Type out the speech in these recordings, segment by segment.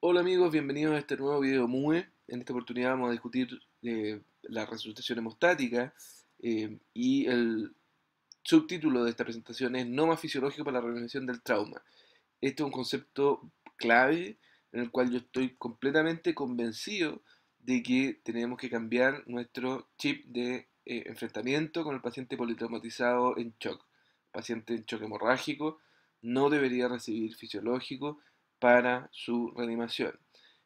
Hola amigos, bienvenidos a este nuevo video MUE. En esta oportunidad vamos a discutir eh, la resucitación hemostática eh, y el subtítulo de esta presentación es no más fisiológico para la regeneración del trauma. Este es un concepto clave en el cual yo estoy completamente convencido de que tenemos que cambiar nuestro chip de eh, enfrentamiento con el paciente politraumatizado en shock. paciente en shock hemorrágico no debería recibir fisiológico para su reanimación.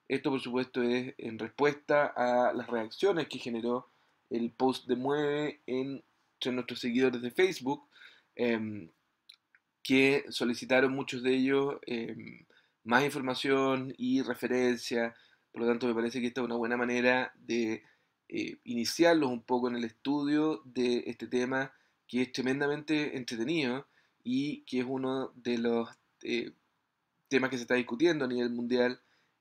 Esto, por supuesto, es en respuesta a las reacciones que generó el post de Mueve entre nuestros seguidores de Facebook, em, que solicitaron muchos de ellos em, más información y referencia. Por lo tanto, me parece que esta es una buena manera de eh, iniciarlos un poco en el estudio de este tema que es tremendamente entretenido y que es uno de los eh, tema que se está discutiendo a nivel mundial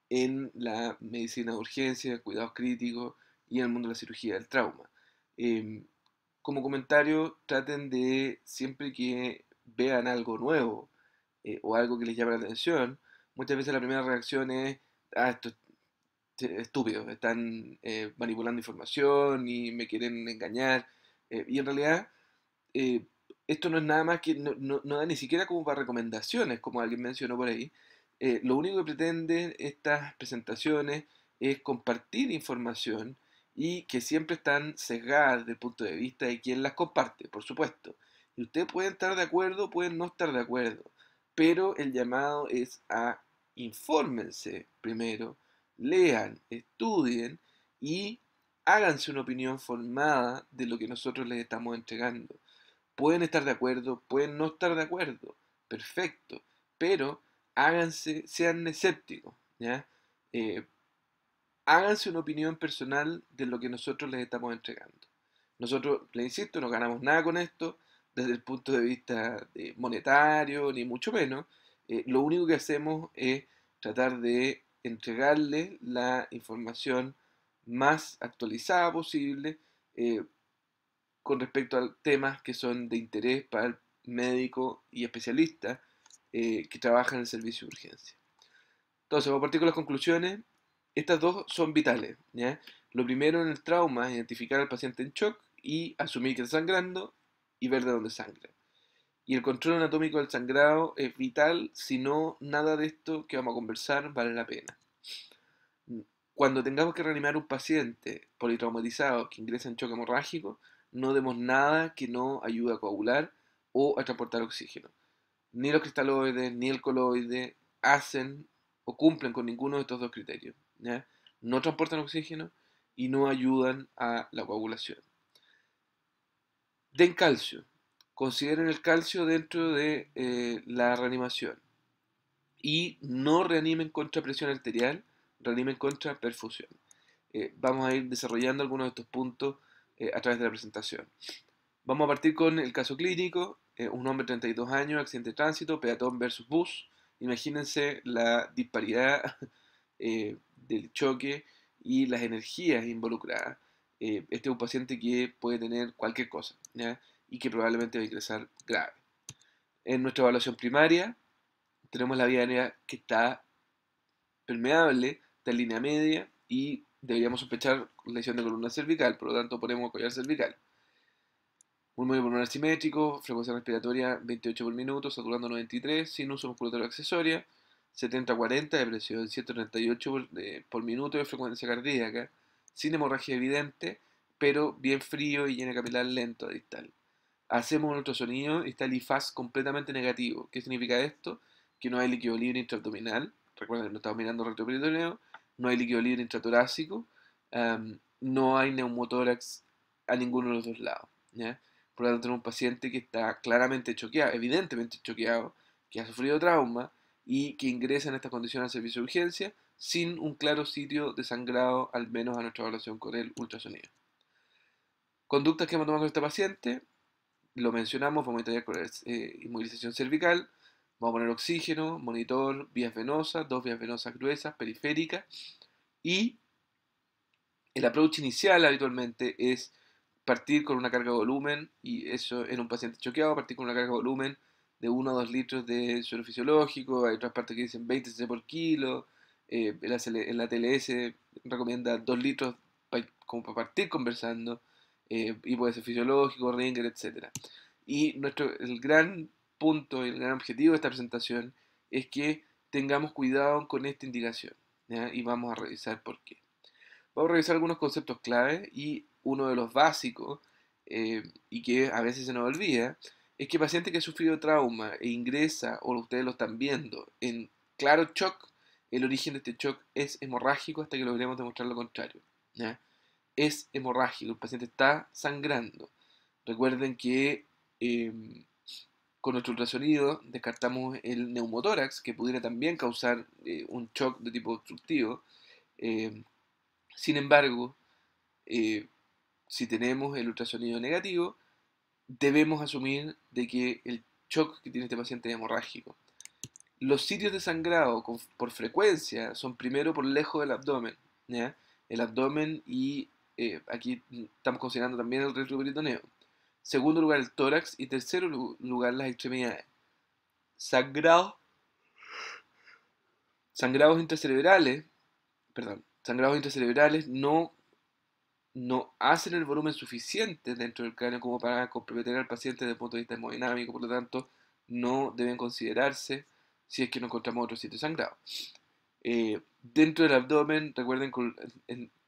en la medicina de urgencia, cuidados críticos y en el mundo de la cirugía del trauma. Em, como comentario, traten de siempre que vean algo nuevo eh, o algo que les llame la atención, muchas veces la primera reacción es, ah, esto es estúpido, están eh, manipulando información y me quieren engañar. Eh, y en realidad, esto no es nada más que, no, da ni siquiera como para recomendaciones, como alguien mencionó por ahí. Eh, lo único que pretenden estas presentaciones es compartir información y que siempre están sesgadas desde el punto de vista de quien las comparte, por supuesto. Y ustedes pueden estar de acuerdo, pueden no estar de acuerdo, pero el llamado es a infórmense primero, lean, estudien y háganse una opinión formada de lo que nosotros les estamos entregando. Pueden estar de acuerdo, pueden no estar de acuerdo, perfecto, pero háganse, sean escépticos, ¿ya? Eh, háganse una opinión personal de lo que nosotros les estamos entregando. Nosotros, les insisto, no ganamos nada con esto desde el punto de vista eh, monetario, ni mucho menos. Eh, lo único que hacemos es tratar de entregarles la información más actualizada posible con respecto a temas que son de interés para el médico y especialista eh, que trabaja en el servicio de urgencia. Entonces, vamos a partir con las conclusiones. Estas dos son vitales. Lo primero en el trauma es identificar al paciente en shock y asumir que está sangrando y ver de dónde sangra. Y el control anatómico del sangrado es vital, si no, nada de esto que vamos a conversar vale la pena. Cuando tengamos que reanimar un paciente politraumatizado que ingresa en shock hemorrágico, no demos nada que no ayude a coagular o a transportar oxígeno. Ni los cristaloides ni el coloide hacen o cumplen con ninguno de estos dos criterios. No transportan oxígeno y no ayudan a la coagulación. Den calcio. Consideren el calcio dentro de eh, la reanimación. Y no reanimen contra presión arterial, reanimen contra perfusión. Eh, vamos a ir desarrollando algunos de estos puntos eh, a través de la presentación. Vamos a partir con el caso clínico, eh, un hombre de 32 años, accidente de tránsito, peatón versus bus. Imagínense la disparidad eh, del choque y las energías involucradas. este es un paciente que puede tener cualquier cosa y que probablemente va a ingresar grave. En nuestra evaluación primaria tenemos la vía aérea que está permeable en línea media y deberíamos sospechar lesión de columna cervical, por lo tanto ponemos collar cervical. movimiento pulmonar simétrico, frecuencia respiratoria 28 por minuto, saturando 93, sin uso musculatorio accesoria, 70-40 de presión, 138 por, minuto de frecuencia cardíaca, sin hemorragia evidente, pero bien frío y llena capilar lento distal. Hacemos un ultrasonido está el IFAS completamente negativo. ¿Qué significa esto? Que no hay líquido libre intraabdominal, recuerden, no estamos mirando retroperitoneo no hay líquido libre intratorácico, em, no hay neumotórax a ninguno de los dos lados. Por lo tanto, tenemos un paciente que está claramente choqueado, evidentemente choqueado, que ha sufrido trauma y que ingresa en estas condiciones al servicio de urgencia sin un claro sitio de sangrado, al menos a nuestra evaluación con el ultrasonido. Conductas que hemos tomado con este paciente, lo mencionamos, vamos a con eh, inmovilización cervical, Vamos a poner oxígeno, monitor, vías venosas, dos vías venosas gruesas, periféricas. Y el approach inicial habitualmente es partir con una carga de volumen, y eso en un paciente choqueado, partir con una carga de volumen de 1 a 2 litros de suero fisiológico, hay otras partes que dicen 20 cc por kilo, en, eh, la, TLS recomienda 2 litros como para partir conversando, eh, y puede ser fisiológico, Ringer, etc. Y nuestro, el gran punto, el gran objetivo de esta presentación es que tengamos cuidado con esta indicación. Y vamos a revisar por qué. Vamos a revisar algunos conceptos clave y uno de los básicos eh, y que a veces se nos olvida es que el paciente que ha sufrido trauma e ingresa, o ustedes lo están viendo, en claro shock, el origen de este shock es hemorrágico hasta que logremos demostrar lo contrario. Es hemorrágico, el paciente está sangrando. Recuerden que em, con nuestro ultrasonido descartamos el neumotórax, que pudiera también causar eh, un shock de tipo obstructivo. Eh, sin embargo, eh, si tenemos el ultrasonido negativo, debemos asumir de que el shock que tiene este paciente es hemorrágico. Los sitios de sangrado por frecuencia son primero por lejos del abdomen, el abdomen y aquí estamos considerando también el retroperitoneo segundo lugar el tórax y tercero lugar las extremidades. Sangrado, sangrados intracerebrales, perdón, sangrados intracerebrales no, no hacen el volumen suficiente dentro del cráneo como para comprometer al paciente desde el punto de vista hemodinámico, por lo tanto no deben considerarse si es que no encontramos otro sitio sangrado. Eh, dentro del abdomen, recuerden,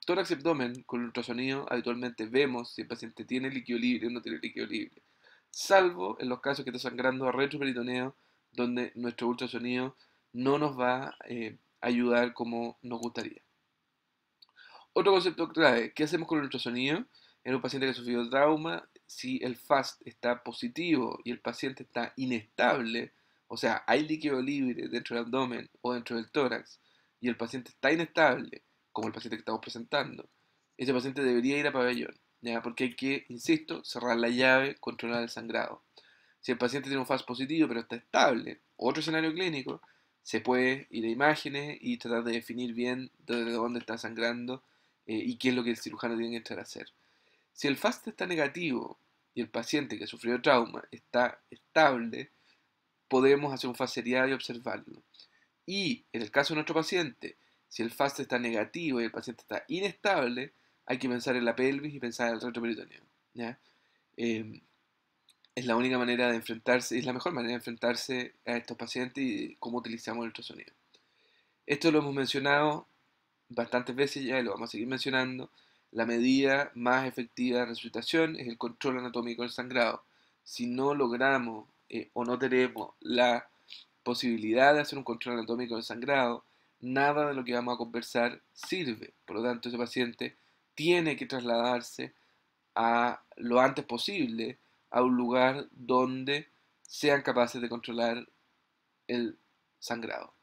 tórax y abdomen con ultrasonido habitualmente vemos si el paciente tiene líquido libre o no tiene líquido libre, salvo en los casos que está sangrando a retroperitoneo, donde nuestro ultrasonido no nos va eh, a ayudar como nos gustaría. Otro concepto clave, ¿qué hacemos con el ultrasonido? En un paciente que ha sufrido trauma, si el FAST está positivo y el paciente está inestable, o sea, hay líquido libre dentro del abdomen o dentro del tórax, y el paciente está inestable, como el paciente que estamos presentando, ese paciente debería ir a pabellón, porque hay que, insisto, cerrar la llave, controlar el sangrado. Si el paciente tiene un FAS positivo pero está estable, otro escenario clínico, se puede ir a imágenes y tratar de definir bien de dónde está sangrando eh, y qué es lo que el cirujano tiene que entrar a hacer. Si el FAST está negativo y el paciente que sufrió trauma está estable, podemos hacer un FAST y observarlo. Y en el caso de nuestro paciente, si el FAST está negativo y el paciente está inestable, hay que pensar en la pelvis y pensar en el retroperitoneo. Em, es la única manera de enfrentarse, es la mejor manera de enfrentarse a estos pacientes y cómo utilizamos el ultrasonido. Esto lo hemos mencionado bastantes veces ya y lo vamos a seguir mencionando. La medida más efectiva de resucitación es el control anatómico del sangrado. Si no logramos eh, o no tenemos la posibilidad de hacer un control anatómico del sangrado, nada de lo que vamos a conversar sirve. Por lo tanto, ese paciente tiene que trasladarse a lo antes posible a un lugar donde sean capaces de controlar el sangrado.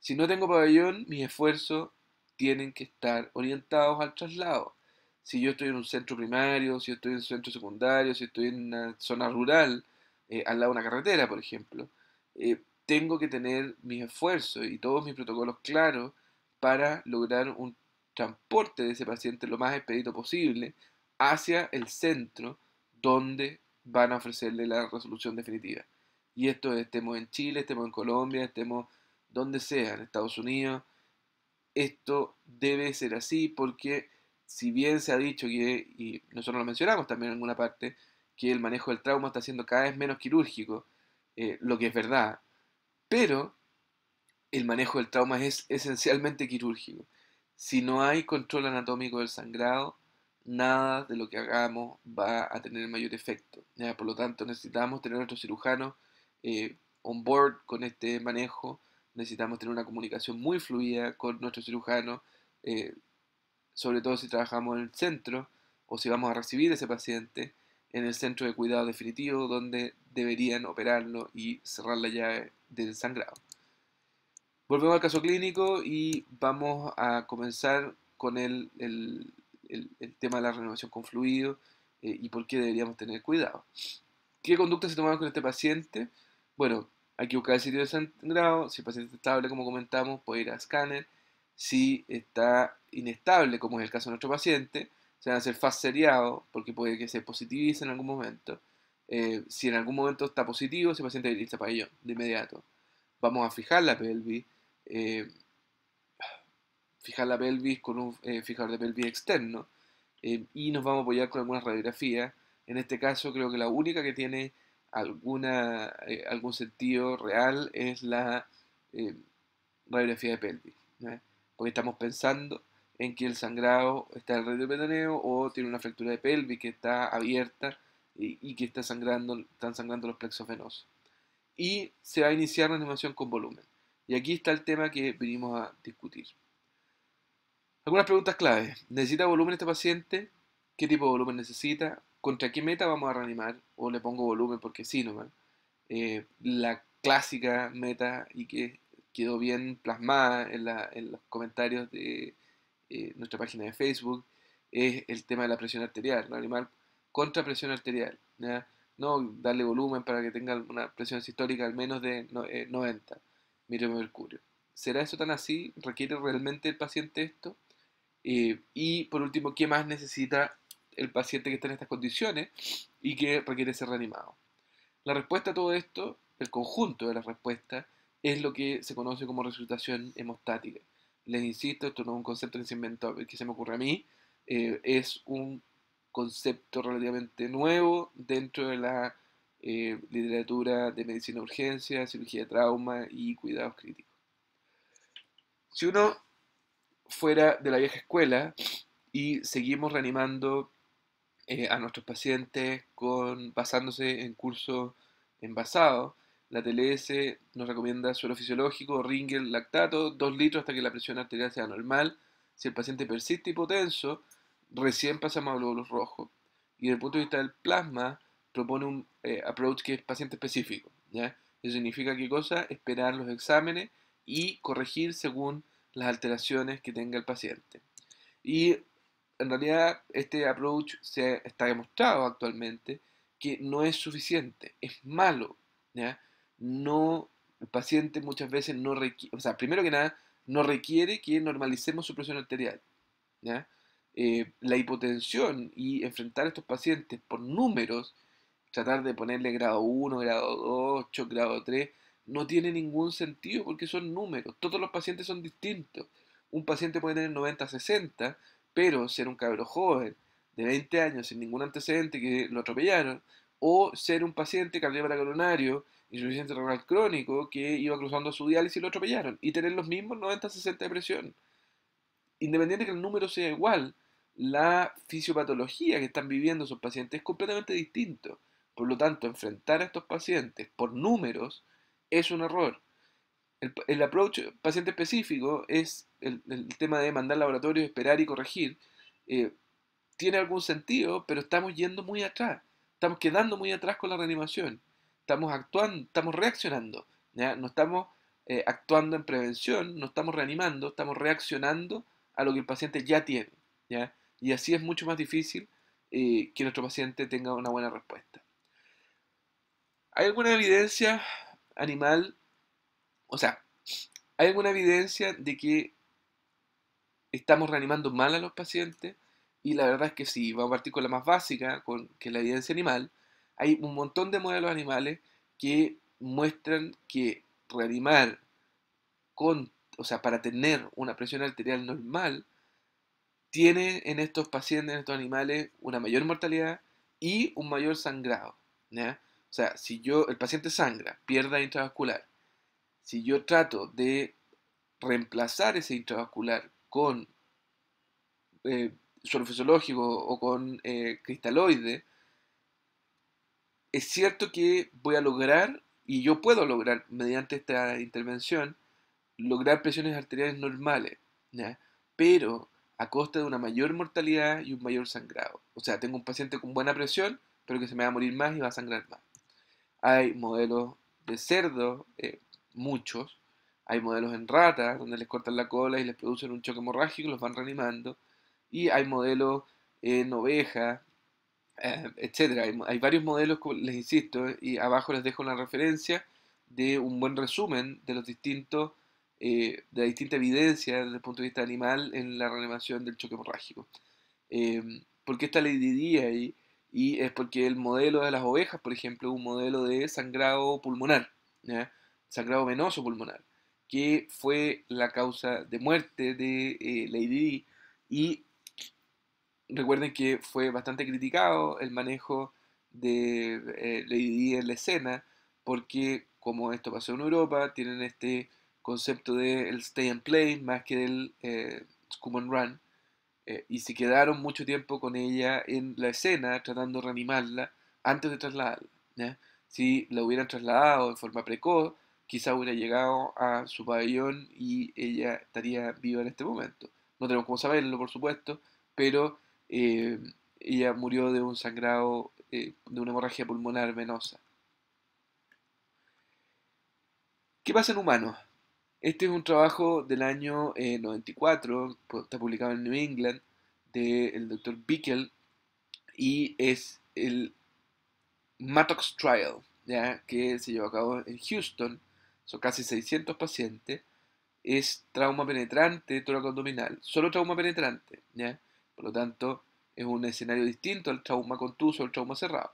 Si no tengo pabellón, mis esfuerzos tienen que estar orientados al traslado. Si yo estoy en un centro primario, si estoy en un centro secundario, si estoy en una zona rural, eh, al lado de una carretera, por ejemplo, eh, tengo que tener mis esfuerzos y todos mis protocolos claros para lograr un transporte de ese paciente lo más expedito posible hacia el centro donde van a ofrecerle la resolución definitiva. Y esto estemos en Chile, estemos en Colombia, estemos donde sea, en Estados Unidos, esto debe ser así porque si bien se ha dicho que, y nosotros lo mencionamos también en alguna parte, que el manejo del trauma está siendo cada vez menos quirúrgico, eh, lo que es verdad, pero el manejo del trauma es esencialmente quirúrgico. Si no hay control anatómico del sangrado, nada de lo que hagamos va a tener mayor efecto. Por lo tanto, necesitamos tener a nuestro cirujano eh, on board con este manejo, necesitamos tener una comunicación muy fluida con nuestro cirujano, eh, sobre todo si trabajamos en el centro o si vamos a recibir a ese paciente en el centro de cuidado definitivo donde deberían operarlo y cerrar la llave del sangrado. Volvemos al caso clínico y vamos a comenzar con el, el, tema de la renovación con fluido eh, y por qué deberíamos tener cuidado. ¿Qué conducta se toma con este paciente? Bueno, hay que buscar el sitio de sangrado. Si el paciente está estable, como comentamos, puede ir a escáner. Si está inestable, como es el caso de nuestro paciente, se va a hacer fast seriado porque puede que se positivice en algún momento. Eh, si en algún momento está positivo, ese paciente listo para ello de inmediato. Vamos a fijar la pelvis, eh, fijar la pelvis con un eh, fijador de pelvis externo y nos vamos a apoyar con alguna radiografía En este caso, creo que la única que tiene alguna, algún sentido real es la radiografía de pelvis, porque estamos pensando en que el sangrado está alrededor del petoneo o tiene una fractura de pelvis que está abierta y, que está sangrando, están sangrando los plexos venosos. Y se va a iniciar la animación con volumen. Y aquí está el tema que vinimos a discutir. Algunas preguntas clave. ¿Necesita volumen este paciente? ¿Qué tipo de volumen necesita? ¿Contra qué meta vamos a reanimar? O le pongo volumen porque sí no Eh, la clásica meta y que quedó bien plasmada en, los comentarios de eh, nuestra página de Facebook es el tema de la presión arterial. Reanimar contrapresión arterial. No darle volumen para que tenga una presión sistólica al menos de 90. eh, 90 mercurio. ¿Será eso tan así? ¿Requiere realmente el paciente esto? Eh, y por último, ¿qué más necesita el paciente que está en estas condiciones y que requiere ser reanimado? La respuesta a todo esto, el conjunto de las respuestas, es lo que se conoce como resucitación hemostática. Les insisto, esto no es un concepto que se, que se me ocurre a mí, eh, es un concepto relativamente nuevo dentro de la eh, literatura de medicina de urgencia, cirugía de trauma y cuidados críticos. Si uno fuera de la vieja escuela y seguimos reanimando eh, a nuestros pacientes con, basándose en cursos envasados, la TLS nos recomienda suero fisiológico, Ringel, lactato, 2 litros hasta que la presión arterial sea normal. Si el paciente persiste hipotenso, recién pasamos a glóbulos rojos. Y desde el punto de vista del plasma, propone un eh, approach que es paciente específico. ¿ya? Eso significa qué cosa? Esperar los exámenes y corregir según las alteraciones que tenga el paciente. Y en realidad este approach se está demostrado actualmente que no es suficiente, es malo. ¿ya? No, el paciente muchas veces no requiere, o sea, primero que nada, no requiere que normalicemos su presión arterial. ¿ya? Eh, la hipotensión y enfrentar a estos pacientes por números, tratar de ponerle grado 1, grado 2, grado 3, no tiene ningún sentido porque son números. Todos los pacientes son distintos. Un paciente puede tener 90, 60, pero ser un cabro joven de 20 años sin ningún antecedente que lo atropellaron, o ser un paciente para coronario, insuficiente renal crónico, que iba cruzando su diálisis y lo atropellaron, y tener los mismos 90-60 de presión. Independiente que el número sea igual, la fisiopatología que están viviendo esos pacientes es completamente distinto. Por lo tanto, enfrentar a estos pacientes por números es un error. El, approach paciente específico es el, tema de mandar laboratorio, esperar y corregir. Eh, tiene algún sentido, pero estamos yendo muy atrás. Estamos quedando muy atrás con la reanimación. Estamos actuando, estamos reaccionando. No estamos eh, actuando en prevención, no estamos reanimando, estamos reaccionando a lo que el paciente ya tiene. ¿ya? Y así es mucho más difícil eh, que nuestro paciente tenga una buena respuesta. ¿Hay alguna evidencia animal? O sea, ¿hay alguna evidencia de que estamos reanimando mal a los pacientes? Y la verdad es que sí, vamos a partir con la más básica, con, que es la evidencia animal. Hay un montón de modelos animales que muestran que reanimar con, o sea, para tener una presión arterial normal, tiene en estos pacientes, en estos animales, una mayor mortalidad y un mayor sangrado. O sea, si yo, el paciente sangra, pierda intravascular, si yo trato de reemplazar ese intravascular con eh, suelo fisiológico o con eh, cristaloide, es cierto que voy a lograr, y yo puedo lograr mediante esta intervención, lograr presiones arteriales normales. Pero a costa de una mayor mortalidad y un mayor sangrado. O sea, tengo un paciente con buena presión, pero que se me va a morir más y va a sangrar más. Hay modelos de cerdo, eh, muchos. Hay modelos en ratas, donde les cortan la cola y les producen un choque hemorrágico los van reanimando. Y hay modelos en ovejas, eh, etc. Hay, hay, varios modelos, les insisto, y abajo les dejo una referencia de un buen resumen de los distintos eh, de la distinta evidencia desde el punto de vista animal en la reanimación del choque hemorrágico. Em, ¿Por qué está la IDD ahí? Y es porque el modelo de las ovejas, por ejemplo, un modelo de sangrado pulmonar, sangrado venoso pulmonar, que fue la causa de muerte de eh, la IDD. Y recuerden que fue bastante criticado el manejo de eh, Lady la IDD en la escena, porque como esto pasó en Europa, tienen este concepto del stay and play más que del eh, come and run. Eh, y se quedaron mucho tiempo con ella en la escena tratando de reanimarla antes de trasladarla. Si la hubieran trasladado de forma precoz, quizá hubiera llegado a su pabellón y ella estaría viva en este momento. No tenemos cómo saberlo, por supuesto, pero eh, ella murió de un sangrado, eh, de una hemorragia pulmonar venosa. ¿Qué pasa en humanos? Este es un trabajo del año 94, eh, está publicado en New England, del doctor Bickel, y es el Mattox Trial, que se llevó a cabo en Houston, son casi 600 pacientes, es trauma penetrante condominal, solo trauma penetrante, por lo tanto es un escenario distinto al trauma contuso o trauma cerrado.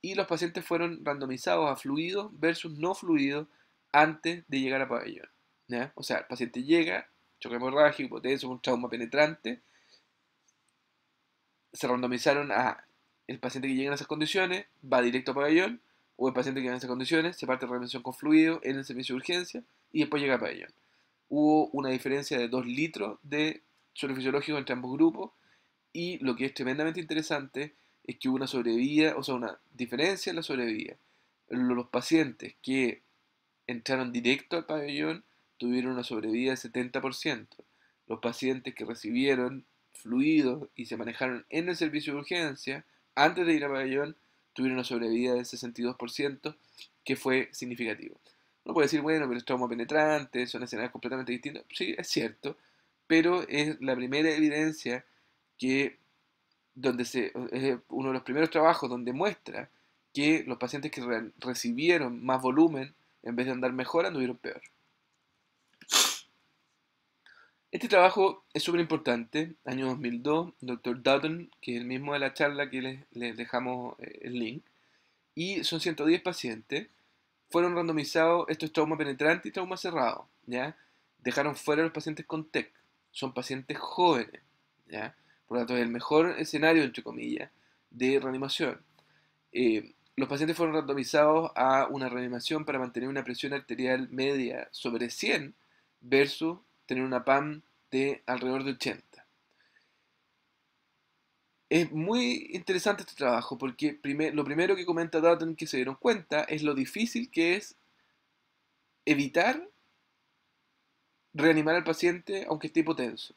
Y los pacientes fueron randomizados a fluidos versus no fluidos antes de llegar a pabellón. O sea, el paciente llega, choque hemorrágico, hipotenso, un trauma penetrante. Se randomizaron a el paciente que llega en esas condiciones, va directo al pabellón, o el paciente que llega en esas condiciones, se parte de remisión con fluido en el servicio de urgencia y después llega a pabellón. Hubo una diferencia de 2 litros de suelo fisiológico entre ambos grupos y lo que es tremendamente interesante es que hubo una sobrevida, o sea, una diferencia en la sobrevida. Los pacientes que entraron directo al pabellón tuvieron una sobrevida del 70%. Los pacientes que recibieron fluidos y se manejaron en el servicio de urgencia antes de ir a pabellón tuvieron una sobrevida del 62%, que fue significativo. No puede decir, bueno, pero es trauma penetrante, son escenarios completamente distintos. Sí, es cierto, pero es la primera evidencia que donde se, es uno de los primeros trabajos donde muestra que los pacientes que recibieron más volumen, en vez de andar mejor, anduvieron peor. Este trabajo es súper importante, año 2002, Dr. Dutton, que es el mismo de la charla que les, dejamos eh, el link, y son 110 pacientes, fueron randomizados, esto es trauma penetrante y trauma cerrado, ¿ya? Dejaron fuera los pacientes con TEC, son pacientes jóvenes, Por lo tanto, es el mejor escenario, entre comillas, de reanimación. Eh, los pacientes fueron randomizados a una reanimación para mantener una presión arterial media sobre 100 versus tener una PAM de alrededor de 80. Es muy interesante este trabajo porque lo primero que comenta Dutton que se dieron cuenta es lo difícil que es evitar reanimar al paciente aunque esté hipotenso.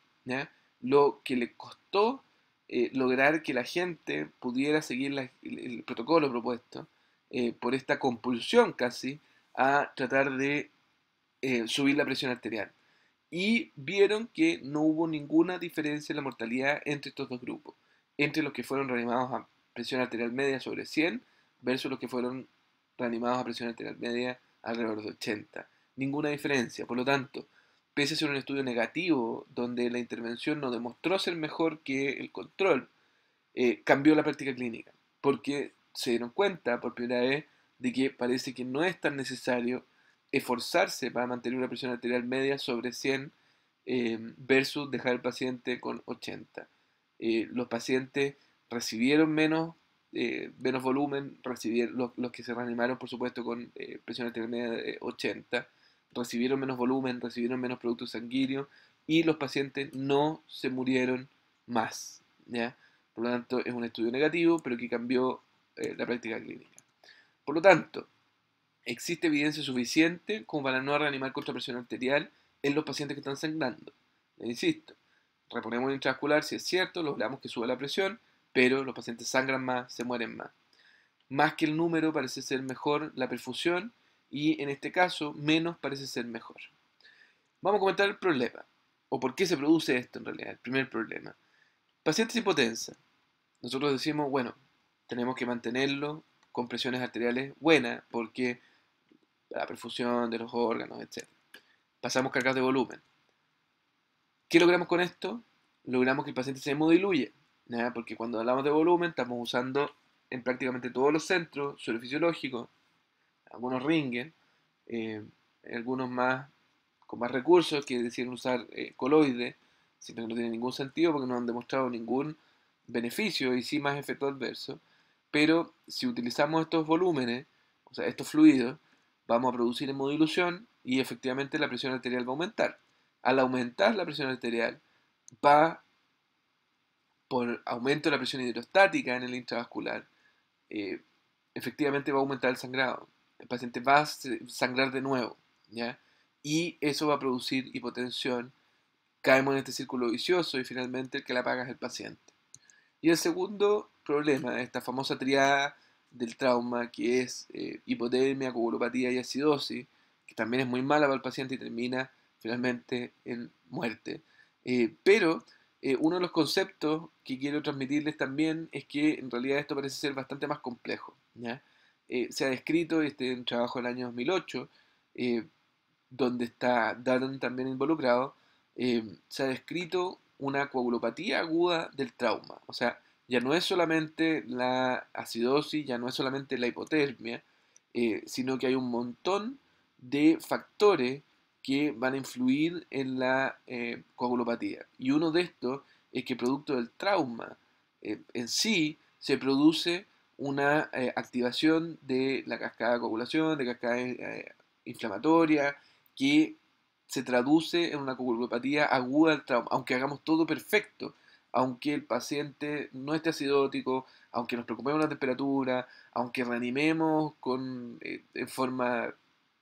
Lo que le costó eh, lograr que la gente pudiera seguir el, protocolo propuesto eh, por esta compulsión casi a tratar de eh, subir la presión arterial y vieron que no hubo ninguna diferencia en la mortalidad entre estos dos grupos, entre los que fueron reanimados a presión arterial media sobre 100 versus los que fueron reanimados a presión arterial media alrededor de 80. Ninguna diferencia, por lo tanto, pese a ser un estudio negativo donde la intervención no demostró ser mejor que el control, eh, cambió la práctica clínica, porque se dieron cuenta por primera vez de que parece que no es tan necesario esforzarse para mantener una presión arterial media sobre 100 em, versus dejar el paciente con 80. Eh, los pacientes recibieron menos, eh, menos volumen, recibieron, los, que se reanimaron por supuesto con eh, presión arterial media de 80, recibieron menos volumen, recibieron menos productos sanguíneos y los pacientes no se murieron más. ¿ya? Por lo tanto, es un estudio negativo, pero que cambió la práctica clínica. Por lo tanto, existe evidencia suficiente como para no reanimar contrapresión arterial en los pacientes que están sangrando. E insisto, reponemos el intravascular si es cierto, logramos que sube la presión, pero los pacientes sangran más, se mueren más. Más que el número parece ser mejor la perfusión y en este caso menos parece ser mejor. Vamos a comentar el problema, o por qué se produce esto en realidad, el primer problema. Pacientes potencia, Nosotros decimos, bueno, tenemos que mantenerlo con presiones arteriales buenas porque la perfusión de los órganos, etc. Pasamos cargas de volumen. ¿Qué logramos con esto? Logramos que el paciente se hemodiluye, ¿no? porque cuando hablamos de volumen estamos usando en prácticamente todos los centros, suelo fisiológico, algunos ringen, eh, algunos más con más recursos que deciden usar eh, coloide, sino que no tiene ningún sentido porque no han demostrado ningún beneficio y sí más efecto adverso. Pero si utilizamos estos volúmenes, o sea, estos fluidos, vamos a producir hemodilución y efectivamente la presión arterial va a aumentar. Al aumentar la presión arterial, va por aumento de la presión hidrostática en el intravascular, eh, efectivamente va a aumentar el sangrado. El paciente va a sangrar de nuevo, ¿ya? Y eso va a producir hipotensión. Caemos en este círculo vicioso y finalmente el que la paga es el paciente. Y el segundo problema de esta famosa triada del trauma, que es eh, hipotermia, coagulopatía y acidosis, que también es muy mala para el paciente y termina finalmente en muerte. Eh, pero eh, uno de los conceptos que quiero transmitirles también es que en realidad esto parece ser bastante más complejo. se ha descrito este un trabajo del año 2008, donde está Dutton también involucrado, se ha descrito una coagulopatía aguda del trauma. O sea, ya no es solamente la acidosis, ya no es solamente la hipotermia, eh, sino que hay un montón de factores que van a influir en la eh, coagulopatía. Y uno de estos es que producto del trauma eh, en sí se produce una activación de la cascada de coagulación, de cascada inflamatoria, que se traduce en una coagulopatía aguda del trauma, aunque hagamos todo perfecto aunque el paciente no esté acidótico, aunque nos preocupemos la temperatura, aunque reanimemos con, eh, en forma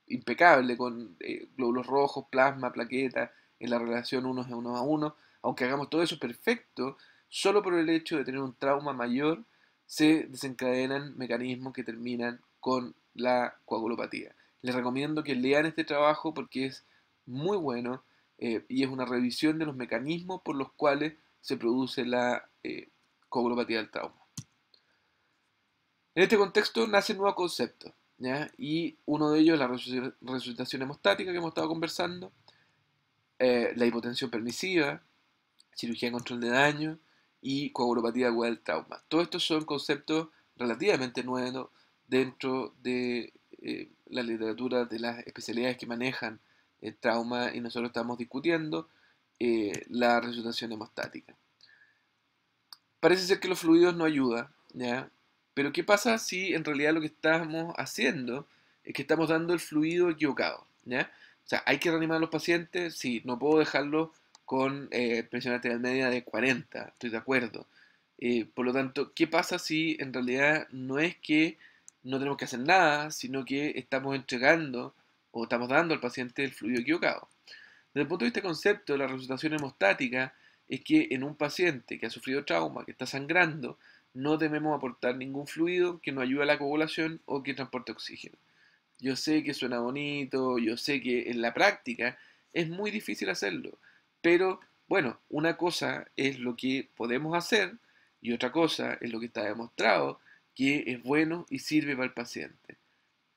impecable con eh, glóbulos rojos, plasma, plaquetas, en la relación unos a unos a uno, aunque hagamos todo eso perfecto, solo por el hecho de tener un trauma mayor se desencadenan mecanismos que terminan con la coagulopatía. Les recomiendo que lean este trabajo porque es muy bueno eh, y es una revisión de los mecanismos por los cuales se produce la eh, coagulopatía del trauma. En este contexto nacen nuevos conceptos, y uno de ellos es la resucitación hemostática que hemos estado conversando, eh, la hipotensión permisiva, cirugía de control de daño y coagulopatía del trauma. Todos estos son conceptos relativamente nuevos dentro de eh, la literatura de las especialidades que manejan el trauma y nosotros estamos discutiendo eh, la resultación hemostática. Parece ser que los fluidos no ayudan, ¿ya? Pero ¿qué pasa si en realidad lo que estamos haciendo es que estamos dando el fluido equivocado, ¿ya? O sea, hay que reanimar a los pacientes, si, no puedo dejarlo con eh, presión arterial media de 40, estoy de acuerdo. Eh, por lo tanto, ¿qué pasa si en realidad no es que no tenemos que hacer nada, sino que estamos entregando o estamos dando al paciente el fluido equivocado? Desde el punto de vista concepto de la resucitación hemostática, es que en un paciente que ha sufrido trauma, que está sangrando, no debemos aportar ningún fluido que no ayude a la coagulación o que transporte oxígeno. Yo sé que suena bonito, yo sé que en la práctica es muy difícil hacerlo, pero bueno, una cosa es lo que podemos hacer y otra cosa es lo que está demostrado que es bueno y sirve para el paciente.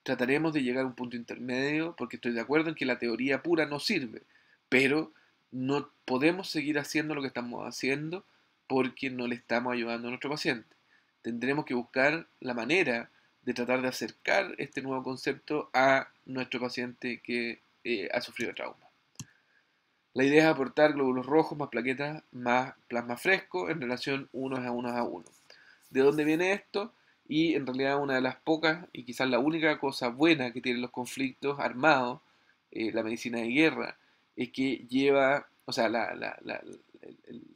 Trataremos de llegar a un punto intermedio porque estoy de acuerdo en que la teoría pura no sirve pero no podemos seguir haciendo lo que estamos haciendo porque no le estamos ayudando a nuestro paciente. Tendremos que buscar la manera de tratar de acercar este nuevo concepto a nuestro paciente que eh, ha sufrido trauma. La idea es aportar glóbulos rojos más plaquetas más plasma fresco en relación unos a unos a uno. ¿De dónde viene esto? Y en realidad una de las pocas y quizás la única cosa buena que tienen los conflictos armados, eh, la medicina de guerra, es que lleva, o sea, la, la, la,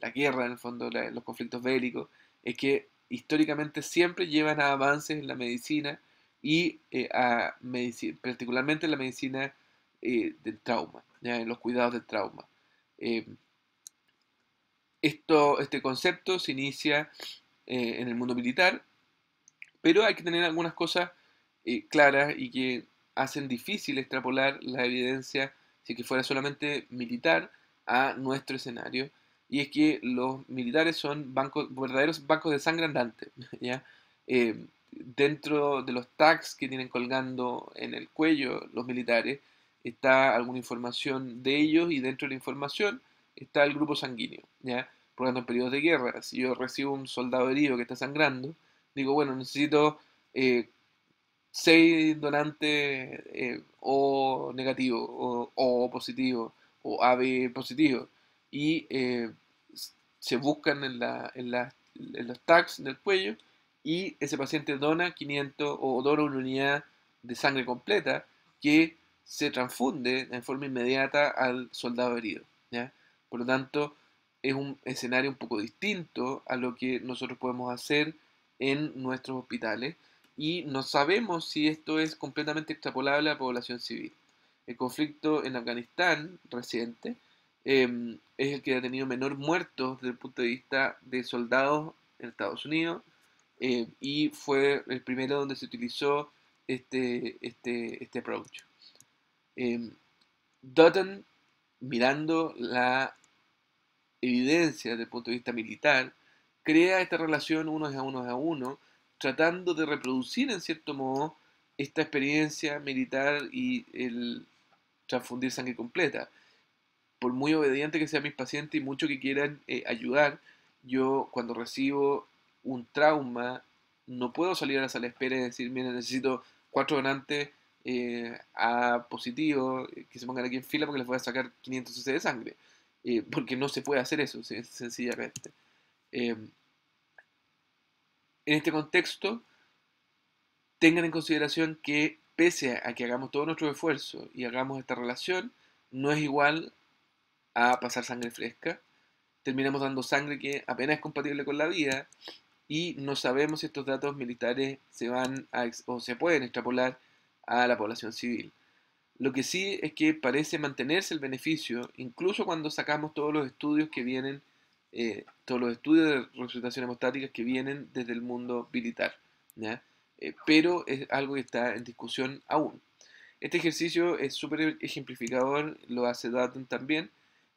la guerra en el fondo, los conflictos bélicos, es que históricamente siempre llevan a avances en la medicina y eh, a medicina particularmente en la medicina eh, del trauma, en los cuidados del trauma. Eh, esto, este concepto se inicia en el mundo militar, pero hay que tener algunas cosas claras y que hacen difícil extrapolar la evidencia si que fuera solamente militar, a nuestro escenario. Y es que los militares son bancos, verdaderos bancos de sangre andante. ¿ya? Eh, dentro de los tags que tienen colgando en el cuello los militares, está alguna información de ellos y dentro de la información está el grupo sanguíneo. ¿ya? Por ejemplo, en periodos de guerra, si yo recibo un soldado herido que está sangrando, digo, bueno, necesito eh, 6 donantes eh, O negativo o, o, positivo o AB positivo y eh, se buscan en, la, en, los tags del cuello y ese paciente dona 500 o dona una unidad de sangre completa que se transfunde en forma inmediata al soldado herido. Por lo tanto, es un escenario un poco distinto a lo que nosotros podemos hacer en nuestros hospitales y no sabemos si esto es completamente extrapolable a la población civil. El conflicto en Afganistán reciente em, es el que ha tenido menor muertos desde el punto de vista de soldados en Estados Unidos em, y fue el primero donde se utilizó este, este, este approach. Em, Dutton, mirando la evidencia desde el punto de vista militar, crea esta relación uno a uno a uno tratando de reproducir en cierto modo esta experiencia militar y el transfundir sangre completa. Por muy obediente que sean mis pacientes y mucho que quieran eh, ayudar, yo cuando recibo un trauma no puedo salir a la sala de espera y decir, mira, necesito cuatro donantes eh, a positivo eh, que se pongan aquí en fila porque les voy a sacar 500 cc de sangre. porque no se puede hacer eso, sencillamente. Em, en este contexto, tengan en consideración que pese a que hagamos todo nuestro esfuerzo y hagamos esta relación, no es igual a pasar sangre fresca. Terminamos dando sangre que apenas es compatible con la vida y no sabemos si estos datos militares se van a, o se pueden extrapolar a la población civil. Lo que sí es que parece mantenerse el beneficio, incluso cuando sacamos todos los estudios que vienen eh, todos los estudios de representación hemostática que vienen desde el mundo militar. Eh, pero es algo que está en discusión aún. Este ejercicio es súper ejemplificador, lo hace Dutton también.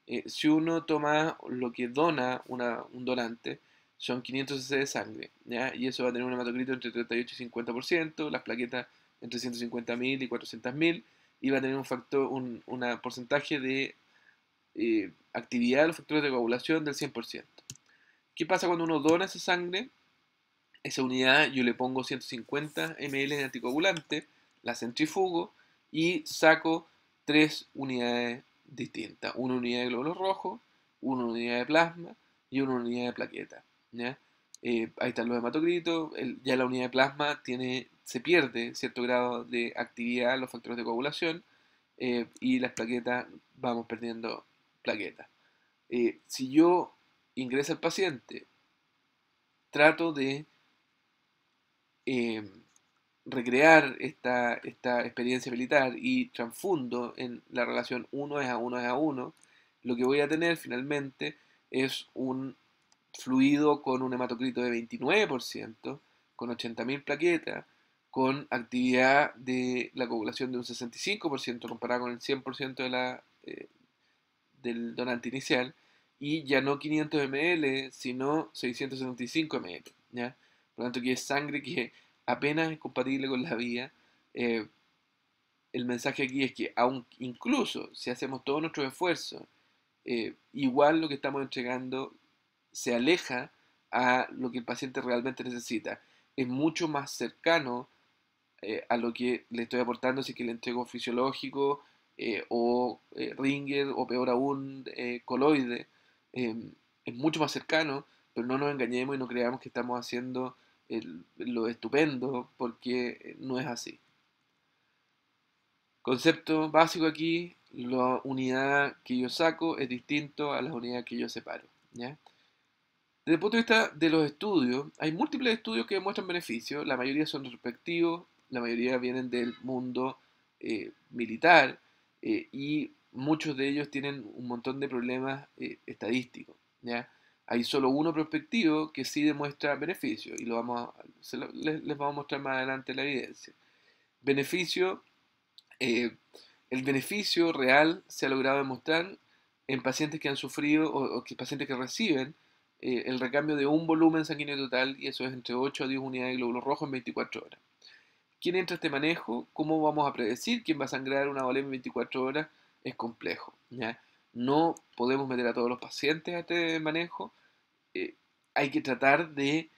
Eh, si uno toma lo que dona un donante, son 500 cc de sangre, y eso va a tener un hematocrito entre 38 y 50%, las plaquetas entre 150.000 y 400.000, y va a tener un factor, un una porcentaje de eh, actividad de los factores de coagulación del 100%. ¿Qué pasa cuando uno dona esa sangre? Esa unidad yo le pongo 150 ml de anticoagulante, la centrifugo y saco tres unidades distintas. Una unidad de glóbulos rojos, una unidad de plasma y una unidad de plaqueta. Eh, ahí están los hematocritos, ya la unidad de plasma tiene, se pierde cierto grado de actividad, los factores de coagulación, eh, y las plaquetas vamos perdiendo plaquetas. Eh, si yo ingreso al paciente, trato de em, recrear esta, esta, experiencia militar y transfundo en la relación 1 es a 1 es a 1, lo que voy a tener finalmente es un fluido con un hematocrito de 29%, con 80.000 plaquetas, con actividad de la coagulación de un 65% comparado con el 100% de la, eh, del donante inicial y ya no 500 ml, sino 675 ml. ¿ya? Por lo tanto, que es sangre que apenas es compatible con la vía. Eh, el mensaje aquí es que aun, incluso si hacemos todo nuestro esfuerzo, eh, igual lo que estamos entregando se aleja a lo que el paciente realmente necesita. Es mucho más cercano eh, a lo que le estoy aportando si que le entrego fisiológico eh, o eh, Ringer, o peor aún, eh, Coloide, em, es mucho más cercano, pero no nos engañemos y no creamos que estamos haciendo lo estupendo, porque no es así. Concepto básico aquí, la unidad que yo saco es distinto a la unidad que yo separo. ¿ya? Desde el punto de vista de los estudios, hay múltiples estudios que demuestran beneficio la mayoría son retrospectivos, la mayoría vienen del mundo militar, eh, y muchos de ellos tienen un montón de problemas eh, estadísticos. Hay solo uno prospectivo que sí demuestra beneficio y lo vamos les, vamos a mostrar más adelante la evidencia. Beneficio, eh, el beneficio real se ha logrado demostrar en pacientes que han sufrido o, pacientes que reciben el recambio de un volumen sanguíneo total y eso es entre 8 a 10 unidades de glóbulos rojos en 24 horas quién entra a este manejo, cómo vamos a predecir quién va a sangrar una bola en 24 horas, es complejo. No podemos meter a todos los pacientes a este manejo. Eh, hay que tratar de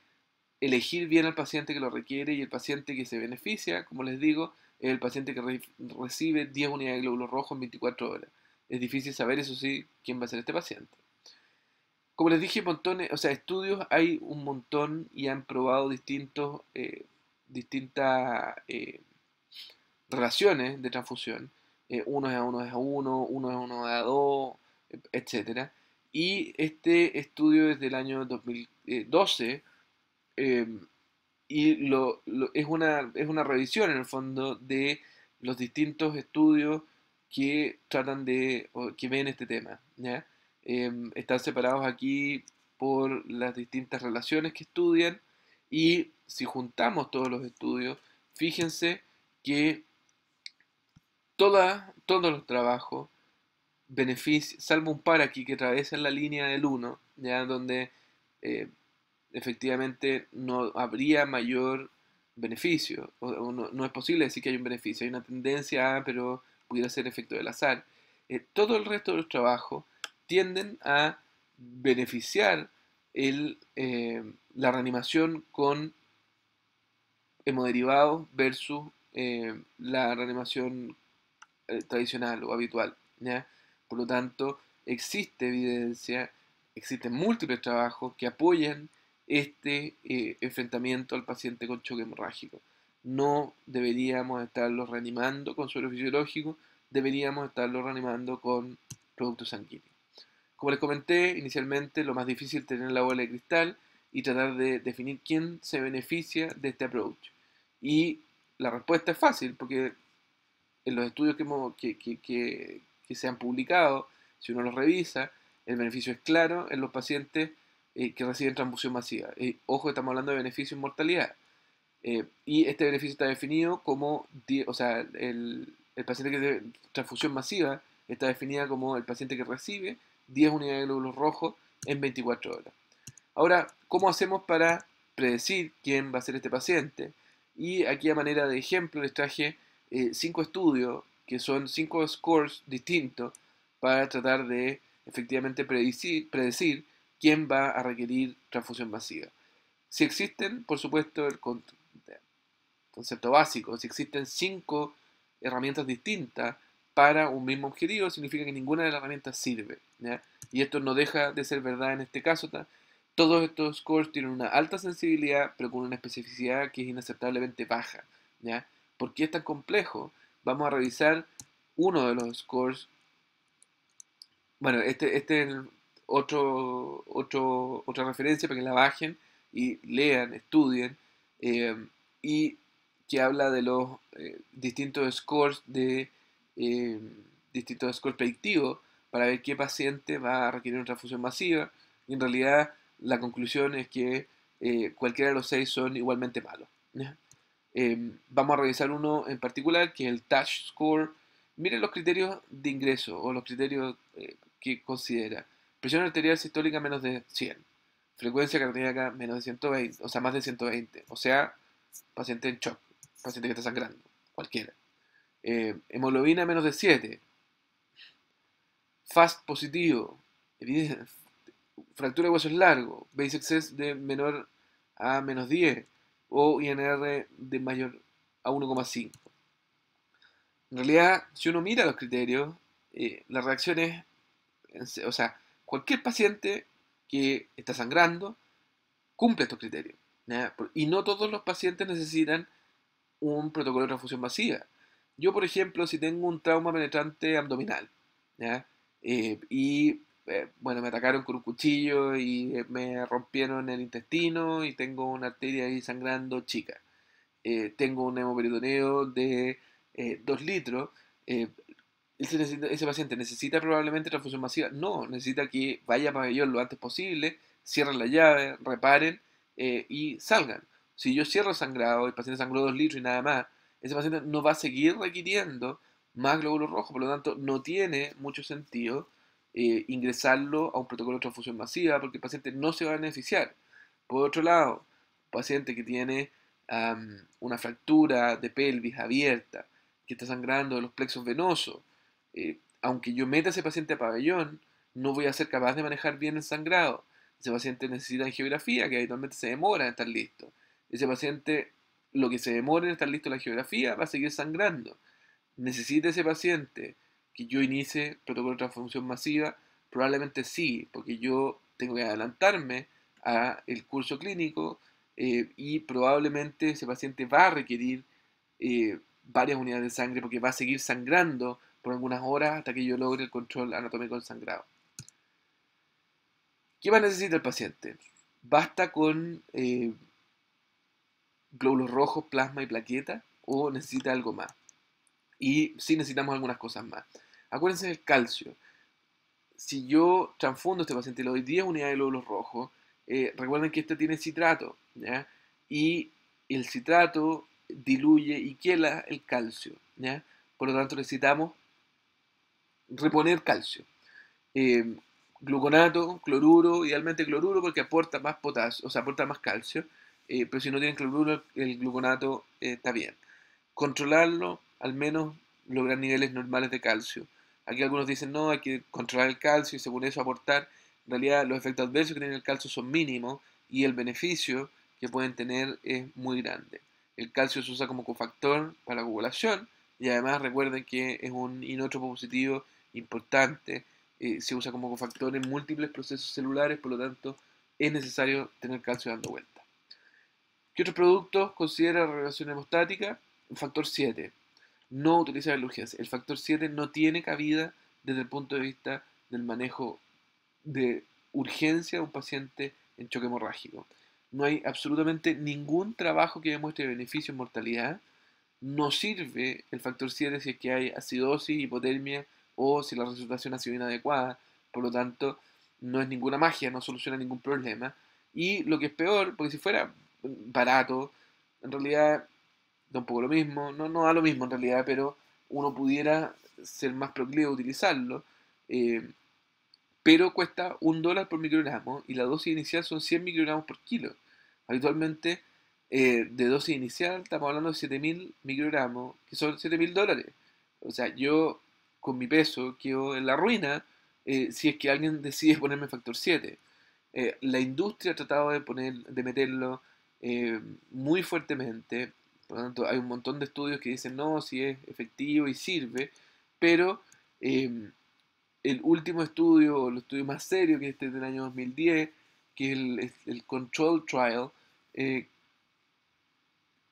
elegir bien al paciente que lo requiere y el paciente que se beneficia, como les digo, es el paciente que recibe 10 unidades de glóbulos rojos en 24 horas. Es difícil saber, eso sí, quién va a ser este paciente. Como les dije, montones, o sea, estudios hay un montón y han probado distintos eh, distintas eh, relaciones de transfusión. Eh, uno es a uno es a uno, uno es a uno es a dos, etc. Y este estudio es del año 2012 eh, y lo, es, una, es una revisión en el fondo de los distintos estudios que tratan de, que ven este tema. están separados aquí por las distintas relaciones que estudian y si juntamos todos los estudios, fíjense que todos los trabajos, benefician, salvo un par aquí que atraviesa la línea del 1, ya donde eh, efectivamente no habría mayor beneficio, no, es posible decir que hay un beneficio, hay una tendencia, pero pudiera ser efecto del azar. Eh, todo el resto de los trabajos tienden a beneficiar eh, la reanimación con hemoderivados versus eh, la reanimación eh, tradicional o habitual. Por lo tanto, existe evidencia, existen múltiples trabajos que apoyan este eh, enfrentamiento al paciente con choque hemorrágico. No deberíamos estarlo reanimando con suero fisiológico, deberíamos estarlo reanimando con productos sanguíneos. Como les comenté inicialmente, lo más difícil es tener la bola de cristal y tratar de definir quién se beneficia de este approach. Y la respuesta es fácil, porque en los estudios que, hemos, que, se han publicado, si uno los revisa, el beneficio es claro en los pacientes eh, que reciben transfusión masiva. Eh, ojo, estamos hablando de beneficio en mortalidad. Eh, y este beneficio está definido como, o sea, el, paciente que recibe transfusión masiva está definida como el paciente que recibe 10 unidades de glóbulos rojos en 24 horas. Ahora, ¿cómo hacemos para predecir quién va a ser este paciente? Y aquí a manera de ejemplo les traje eh, cinco estudios, que son cinco scores distintos, para tratar de efectivamente predecir, predecir quién va a requerir transfusión vacía. Si existen, por supuesto, el concepto básico, si existen cinco herramientas distintas para un mismo objetivo, significa que ninguna de las herramientas sirve. Y esto no deja de ser verdad en este caso, todos estos scores tienen una alta sensibilidad, pero con una especificidad que es inaceptablemente baja. ¿ya? ¿Por qué es tan complejo? Vamos a revisar uno de los scores. Bueno, este, este es otro, otro, otra referencia para que la bajen y lean, estudien, eh, y que habla de los eh, distintos scores de eh, distintos scores predictivos para ver qué paciente va a requerir una transfusión masiva. Y en realidad la conclusión es que eh, cualquiera de los seis son igualmente malos. Eh, vamos a revisar uno en particular, que es el Touch Score. Miren los criterios de ingreso o los criterios eh, que considera. Presión arterial sistólica menos de 100. Frecuencia cardíaca menos de 120, o sea, más de 120. O sea, paciente en shock, paciente que está sangrando, cualquiera. hemoglobina menos de 7. Fast positivo, fractura de es largo, base excess de menor a menos 10 o INR de mayor a 1,5. En realidad, si uno mira los criterios, eh, la reacción es... o sea, cualquier paciente que está sangrando cumple estos criterios. Y no todos los pacientes necesitan un protocolo de transfusión masiva. Yo, por ejemplo, si tengo un trauma penetrante abdominal eh, y eh, bueno, me atacaron con un cuchillo y eh, me rompieron el intestino y tengo una arteria ahí sangrando chica. Eh, tengo un hemoperitoneo de 2 litros. Ese, paciente necesita probablemente transfusión masiva. No, necesita que vaya a pabellón lo antes posible, cierren la llave, reparen y salgan. Si yo cierro el sangrado, el paciente sangró 2 litros y nada más, ese paciente no va a seguir requiriendo más glóbulos rojos, por lo tanto no tiene mucho sentido eh, ingresarlo a un protocolo de transfusión masiva porque el paciente no se va a beneficiar. Por otro lado, paciente que tiene una fractura de pelvis abierta, que está sangrando de los plexos venosos, eh, aunque yo meta a ese paciente a pabellón, no voy a ser capaz de manejar bien el sangrado. Ese paciente necesita angiografía, que habitualmente se demora en estar listo. Ese paciente, lo que se demora en estar listo la angiografía, va a seguir sangrando. Necesita ese paciente que yo inicie protocolo de transformación masiva? Probablemente sí, porque yo tengo que adelantarme a el curso clínico eh, y probablemente ese paciente va a requerir eh, varias unidades de sangre porque va a seguir sangrando por algunas horas hasta que yo logre el control anatómico del sangrado. ¿Qué a necesita el paciente? ¿Basta con eh, glóbulos rojos, plasma y plaqueta o necesita algo más? Y sí necesitamos algunas cosas más. Acuérdense del calcio. Si yo transfundo a este paciente y le doy 10 unidades de glóbulos rojos, eh, recuerden que este tiene citrato, Y el citrato diluye y quela el calcio, Por lo tanto necesitamos reponer calcio. Eh, gluconato, cloruro, idealmente cloruro porque aporta más potasio, o sea, aporta más calcio, eh, pero si no tienen cloruro, el gluconato está bien. Controlarlo, al menos lograr niveles normales de calcio. Aquí algunos dicen, no, hay que controlar el calcio y según eso aportar. En realidad los efectos adversos que tiene el calcio son mínimos y el beneficio que pueden tener es muy grande. El calcio se usa como cofactor para la coagulación y además recuerden que es un inótropo positivo importante. Eh, se usa como cofactor en múltiples procesos celulares, por lo tanto es necesario tener calcio dando vuelta. ¿Qué otros productos considera la relación hemostática? Un factor 7 no utiliza urgencia. El factor 7 no tiene cabida desde el punto de vista del manejo de urgencia de un paciente en choque hemorrágico. No hay absolutamente ningún trabajo que demuestre beneficio en mortalidad. No sirve el factor 7 si es que hay acidosis, hipotermia o si la resultación ha sido inadecuada. Por lo tanto, no es ninguna magia, no soluciona ningún problema. Y lo que es peor, porque si fuera barato, en realidad da un poco lo mismo, no, no da lo mismo en realidad, pero uno pudiera ser más proclive a utilizarlo. Eh, pero cuesta un dólar por microgramo y la dosis inicial son 100 microgramos por kilo. Habitualmente, eh, de dosis inicial estamos hablando de 7000 microgramos, que son 7000 dólares. O sea, yo con mi peso quedo en la ruina eh, si es que alguien decide ponerme factor 7. la industria ha tratado de, poner, de meterlo muy fuertemente. Por lo tanto, hay un montón de estudios que dicen, no, si es efectivo y sirve, pero em, el último estudio, o el estudio más serio, que este del año 2010, que es el, Control Trial, eh,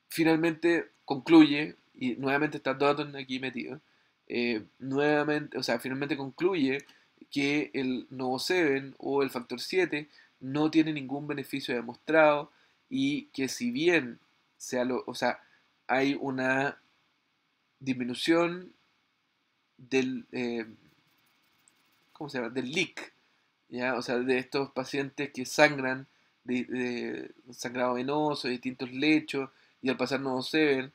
finalmente concluye, y nuevamente está Dutton aquí metido, eh, nuevamente, o sea, finalmente concluye que el Novo 7 o el factor 7 no tiene ningún beneficio demostrado y que si bien sea lo, o sea, hay una disminución del, eh, ¿cómo se llama? Del leak, ¿ya? O sea, de estos pacientes que sangran de, sangrado venoso, distintos lechos, y al pasar no se ven.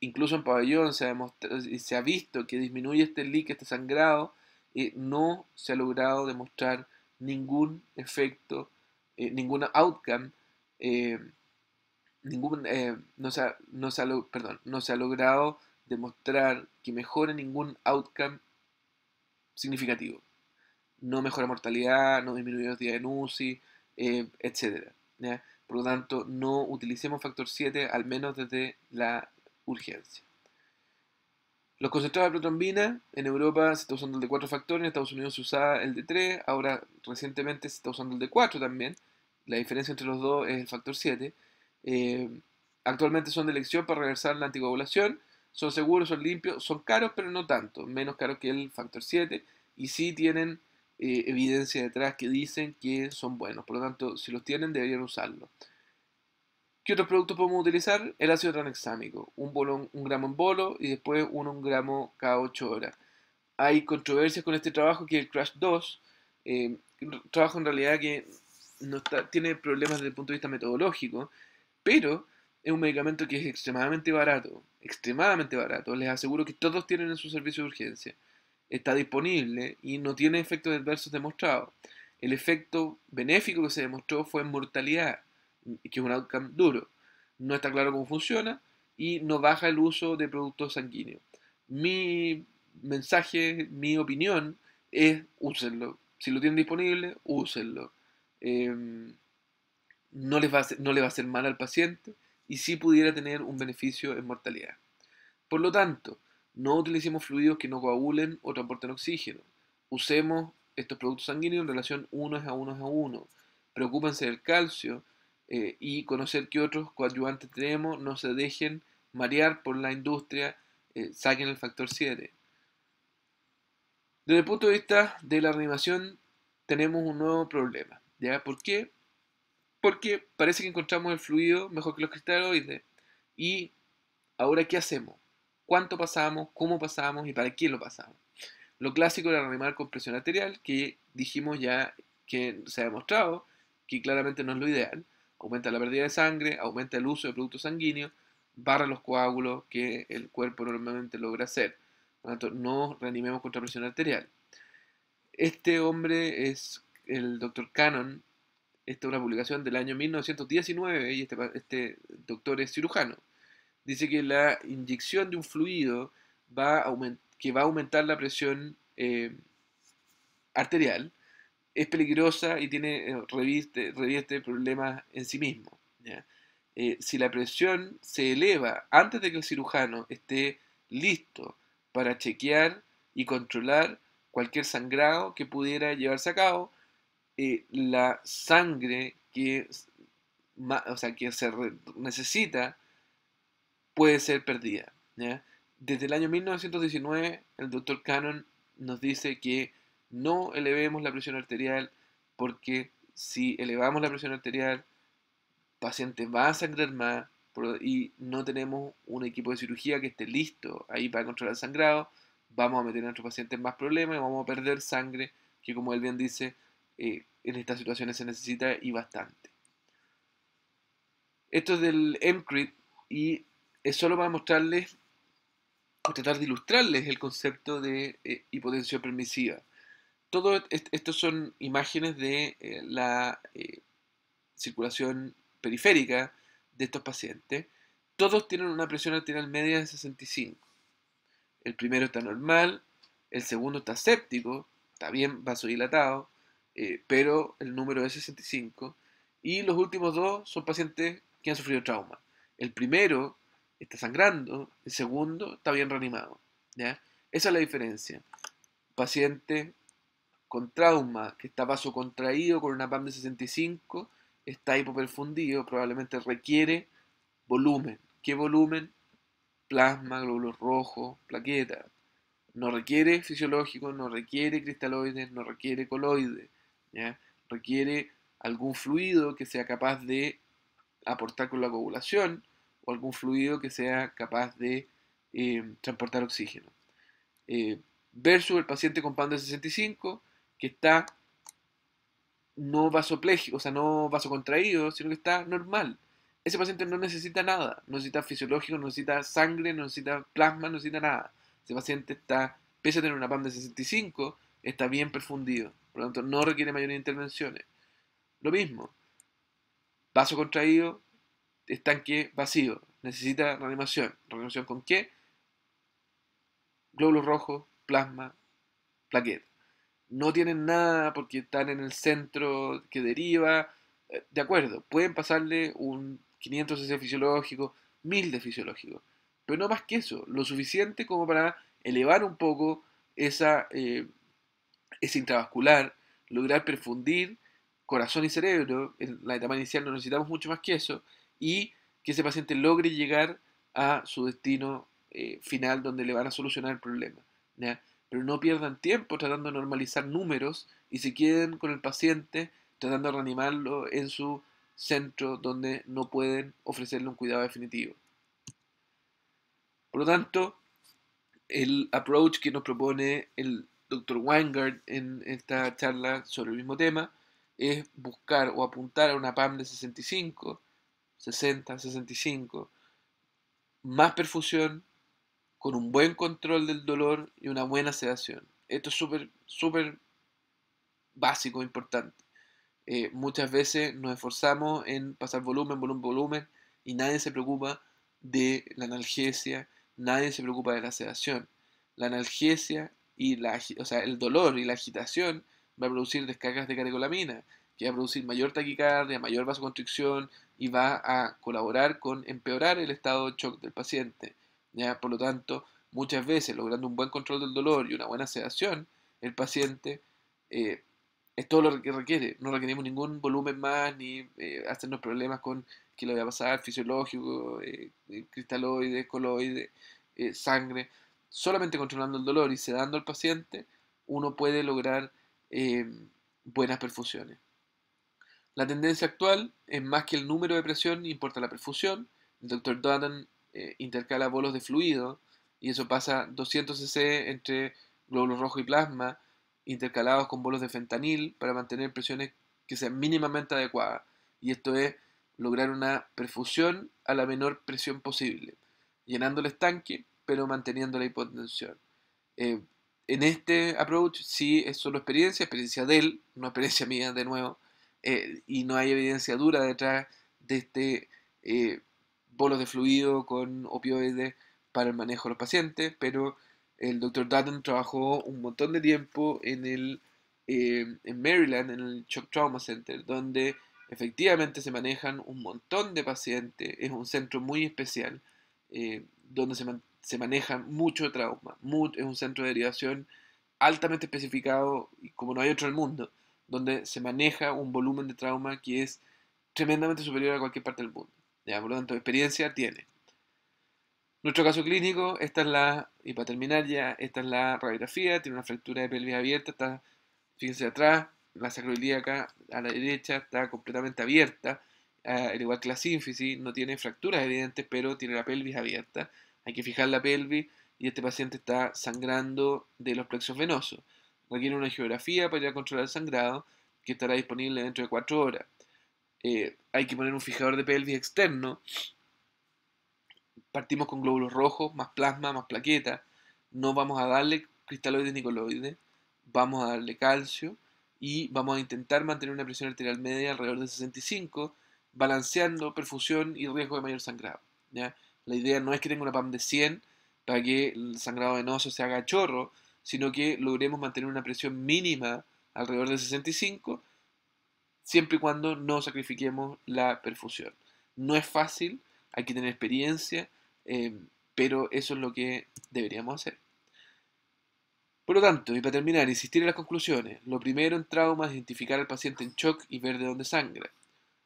Incluso en pabellón se ha, se ha visto que disminuye este leak, este sangrado, y eh, no se ha logrado demostrar ningún efecto, eh, ninguna ningún outcome ningún, eh, no, se ha, perdón, no se ha logrado demostrar que mejore ningún outcome significativo. No mejora mortalidad, no disminuye los días en UCI, eh, etc. Por lo tanto, no utilicemos factor 7, al menos desde la urgencia. Los concentrados de protrombina, en Europa se está usando el de 4 factores, en Estados Unidos se usaba el de 3, ahora recientemente se está usando el de 4 también. La diferencia entre los dos es el factor 7. Eh, actualmente son de elección para regresar a la anticoagulación. Son seguros, son limpios, son caros, pero no tanto, menos caros que el factor 7. Y sí tienen eh, evidencia detrás que dicen que son buenos. Por lo tanto, si los tienen, deberían usarlo. ¿Qué otros productos podemos utilizar? El ácido tranexámico, un, bolón, un gramo en bolo y después uno un gramo cada 8 horas. Hay controversias con este trabajo que el Crash 2, eh, trabajo en realidad que no tiene problemas desde el punto de vista metodológico, pero es un medicamento que es extremadamente barato, extremadamente barato. Les aseguro que todos tienen en su servicio de urgencia. Está disponible y no tiene efectos adversos demostrados. El efecto benéfico que se demostró fue en mortalidad, que es un outcome duro. No está claro cómo funciona y no baja el uso de productos sanguíneos. Mi mensaje, mi opinión es úsenlo. Si lo tienen disponible, úsenlo. Em, no, les va no le va a hacer mal al paciente y sí pudiera tener un beneficio en mortalidad. Por lo tanto, no utilicemos fluidos que no coagulen o transporten oxígeno. Usemos estos productos sanguíneos en relación 1 a 1 a 1. Preocúpense del calcio eh, y conocer que otros coadyuvantes tenemos. No se dejen marear por la industria. Eh, saquen el factor 7. Desde el punto de vista de la reanimación, tenemos un nuevo problema. ¿ya? ¿Por qué? porque parece que encontramos el fluido mejor que los cristaloides. Y ahora, ¿qué hacemos? ¿Cuánto pasamos? ¿Cómo pasamos? ¿Y para qué lo pasamos? Lo clásico era reanimar con presión arterial, que dijimos ya que se ha demostrado que claramente no es lo ideal. Aumenta la pérdida de sangre, aumenta el uso de productos sanguíneos, barra los coágulos que el cuerpo normalmente logra hacer. Por lo tanto, no reanimemos con presión arterial. Este hombre es el doctor Cannon, esta es una publicación del año 1919 y este, este, doctor es cirujano. Dice que la inyección de un fluido va que va a aumentar la presión eh, arterial es peligrosa y tiene eh, reviste, problemas en sí mismo. Eh, si la presión se eleva antes de que el cirujano esté listo para chequear y controlar cualquier sangrado que pudiera llevarse a cabo, eh, la sangre que, o sea, que se necesita puede ser perdida. Desde el año 1919, el doctor Cannon nos dice que no elevemos la presión arterial porque si elevamos la presión arterial, el paciente va a sangrar más y no tenemos un equipo de cirugía que esté listo ahí para controlar el sangrado, vamos a meter a nuestros pacientes en más problemas y vamos a perder sangre que, como él bien dice, eh, en estas situaciones se necesita y bastante. Esto es del MCRIT y es solo para mostrarles o tratar de ilustrarles el concepto de hipotensión eh, permisiva. Todo estos son imágenes de eh, la eh, circulación periférica de estos pacientes. Todos tienen una presión arterial media de 65. El primero está normal, el segundo está séptico, está bien vasodilatado, eh, pero el número es 65. Y los últimos dos son pacientes que han sufrido trauma. El primero está sangrando, el segundo está bien reanimado. ¿ya? Esa es la diferencia. Paciente con trauma, que está vaso contraído con una PAM de 65, está hipoperfundido, probablemente requiere volumen. ¿Qué volumen? Plasma, glóbulos rojos, plaquetas. No requiere fisiológico, no requiere cristaloides, no requiere coloides. Requiere algún fluido que sea capaz de aportar con la coagulación o algún fluido que sea capaz de em, transportar oxígeno. Eh, versus el paciente con PAN de 65 que está no vasopléjico, o sea, no vasocontraído, sino que está normal. Ese paciente no necesita nada, no necesita fisiológico, no necesita sangre, no necesita plasma, no necesita nada. Ese paciente está, pese a tener una PAM de 65, está bien perfundido, por lo tanto no requiere mayores intervenciones. Lo mismo, vaso contraído, estanque vacío, necesita reanimación. ¿Reanimación con qué? Glóbulos rojos, plasma, plaquetas. No tienen nada porque están en el centro que deriva. Eh, de acuerdo, pueden pasarle un 500 cc fisiológico, 1000 de fisiológico, pero no más que eso, lo suficiente como para elevar un poco esa eh, es intravascular, lograr perfundir corazón y cerebro, en la etapa inicial no necesitamos mucho más que eso, y que ese paciente logre llegar a su destino eh, final donde le van a solucionar el problema. Pero no pierdan tiempo tratando de normalizar números y se queden con el paciente tratando de reanimarlo en su centro donde no pueden ofrecerle un cuidado definitivo. Por lo tanto, el approach que nos propone el Dr. Weingart en esta charla sobre el mismo tema es buscar o apuntar a una PAM de 65, 60, 65, más perfusión, con un buen control del dolor y una buena sedación. Esto es súper, súper básico, importante. Eh, muchas veces nos esforzamos en pasar volumen, volumen, volumen, y nadie se preocupa de la analgesia, nadie se preocupa de la sedación. La analgesia y la, o sea, el dolor y la agitación va a producir descargas de caricolamina, que va a producir mayor taquicardia, mayor vasoconstricción y va a colaborar con empeorar el estado de shock del paciente. ¿ya? Por lo tanto, muchas veces, logrando un buen control del dolor y una buena sedación, el paciente eh, es todo lo que requiere. No requerimos ningún volumen más ni eh, hacernos problemas con qué le va a pasar, fisiológico, eh, cristaloide, coloide, eh, sangre solamente controlando el dolor y sedando al paciente, uno puede lograr eh, buenas perfusiones. La tendencia actual es más que el número de presión, importa la perfusión. El doctor Dutton eh, intercala bolos de fluido y eso pasa 200 cc entre glóbulos rojo y plasma, intercalados con bolos de fentanil para mantener presiones que sean mínimamente adecuadas. Y esto es lograr una perfusión a la menor presión posible, llenando el estanque pero manteniendo la hipotensión. Eh, en este approach sí es solo experiencia, experiencia de él, no experiencia mía de nuevo, eh, y no hay evidencia dura detrás de este eh, bolos de fluido con opioides para el manejo de los pacientes, pero el doctor Dutton trabajó un montón de tiempo en, el, eh, en Maryland, en el Shock Trauma Center, donde efectivamente se manejan un montón de pacientes, es un centro muy especial, donde se, mantiene se maneja mucho trauma. MUT es un centro de derivación altamente especificado, como no hay otro en el mundo, donde se maneja un volumen de trauma que es tremendamente superior a cualquier parte del mundo. Por lo tanto, experiencia tiene. Nuestro caso clínico, esta es la, y para terminar ya, esta es la radiografía, tiene una fractura de pelvis abierta, está, fíjense atrás, la sacroiliaca a la derecha está completamente abierta, eh, al igual que la sínfisis, no tiene fracturas evidentes, pero tiene la pelvis abierta hay que fijar la pelvis y este paciente está sangrando de los plexos venosos. Requiere una geografía para controlar el sangrado que estará disponible dentro de 4 horas. Eh, hay que poner un fijador de pelvis externo. Partimos con glóbulos rojos, más plasma, más plaqueta. No vamos a darle cristaloides ni coloides, vamos a darle calcio y vamos a intentar mantener una presión arterial media alrededor de 65, balanceando perfusión y riesgo de mayor sangrado. ¿ya? La idea no es que tenga una PAM de 100 para que el sangrado venoso se haga chorro, sino que logremos mantener una presión mínima alrededor de 65, siempre y cuando no sacrifiquemos la perfusión. No es fácil, hay que tener experiencia, eh, pero eso es lo que deberíamos hacer. Por lo tanto, y para terminar, insistir en las conclusiones. Lo primero en trauma es identificar al paciente en shock y ver de dónde sangra.